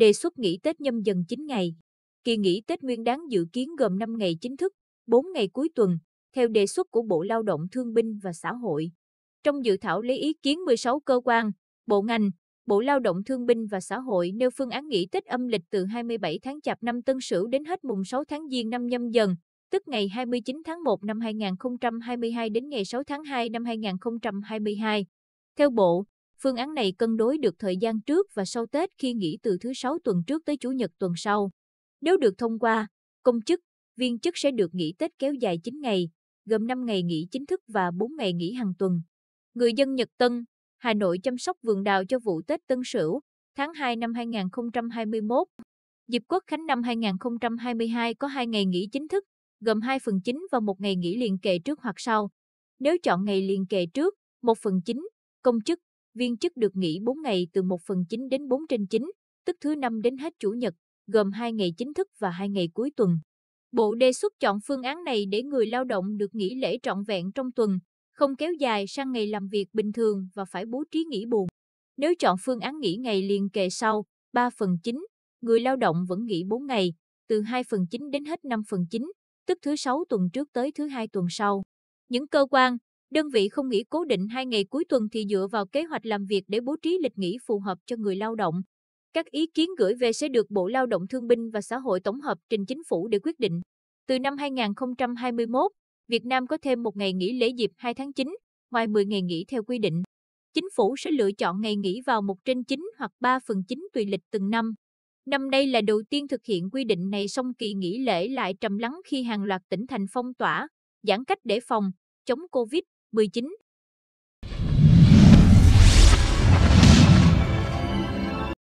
đề xuất nghỉ Tết nhâm dần 9 ngày. Kỳ nghỉ Tết Nguyên đáng dự kiến gồm 5 ngày chính thức, 4 ngày cuối tuần, theo đề xuất của Bộ Lao động Thương binh và Xã hội. Trong dự thảo lấy ý kiến 16 cơ quan, bộ ngành, Bộ Lao động Thương binh và Xã hội nêu phương án nghỉ Tết âm lịch từ 27 tháng Chạp năm Tân Sửu đến hết mùng 6 tháng Giêng năm nhâm dần, tức ngày 29 tháng 1 năm 2022 đến ngày 6 tháng 2 năm 2022. Theo Bộ, Phương án này cân đối được thời gian trước và sau Tết khi nghỉ từ thứ sáu tuần trước tới Chủ nhật tuần sau. Nếu được thông qua, công chức, viên chức sẽ được nghỉ Tết kéo dài 9 ngày, gồm 5 ngày nghỉ chính thức và 4 ngày nghỉ hàng tuần. Người dân Nhật Tân, Hà Nội chăm sóc vườn đào cho vụ Tết Tân Sửu, tháng 2 năm 2021. Dịp Quốc Khánh năm 2022 có 2 ngày nghỉ chính thức, gồm 2 phần chính và 1 ngày nghỉ liền kề trước hoặc sau. Nếu chọn ngày liền kề trước, 1 phần chính, công chức, viên chức được nghỉ 4 ngày từ 1 phần 9 đến 4 trên 9, tức thứ năm đến hết Chủ nhật, gồm 2 ngày chính thức và 2 ngày cuối tuần. Bộ đề xuất chọn phương án này để người lao động được nghỉ lễ trọn vẹn trong tuần, không kéo dài sang ngày làm việc bình thường và phải bố trí nghỉ buồn. Nếu chọn phương án nghỉ ngày liền kề sau, 3 phần 9, người lao động vẫn nghỉ 4 ngày, từ 2 phần 9 đến hết 5 phần 9, tức thứ 6 tuần trước tới thứ 2 tuần sau. Những cơ quan, Đơn vị không nghỉ cố định hai ngày cuối tuần thì dựa vào kế hoạch làm việc để bố trí lịch nghỉ phù hợp cho người lao động. Các ý kiến gửi về sẽ được Bộ Lao động Thương binh và Xã hội tổng hợp trình chính phủ để quyết định. Từ năm 2021, Việt Nam có thêm một ngày nghỉ lễ dịp 2 tháng 9, ngoài 10 ngày nghỉ theo quy định. Chính phủ sẽ lựa chọn ngày nghỉ vào 1 trên 9 hoặc 3 phần 9 tùy lịch từng năm. Năm nay là đầu tiên thực hiện quy định này song kỳ nghỉ lễ lại trầm lắng khi hàng loạt tỉnh thành phong tỏa, giãn cách để phòng, chống Covid. 19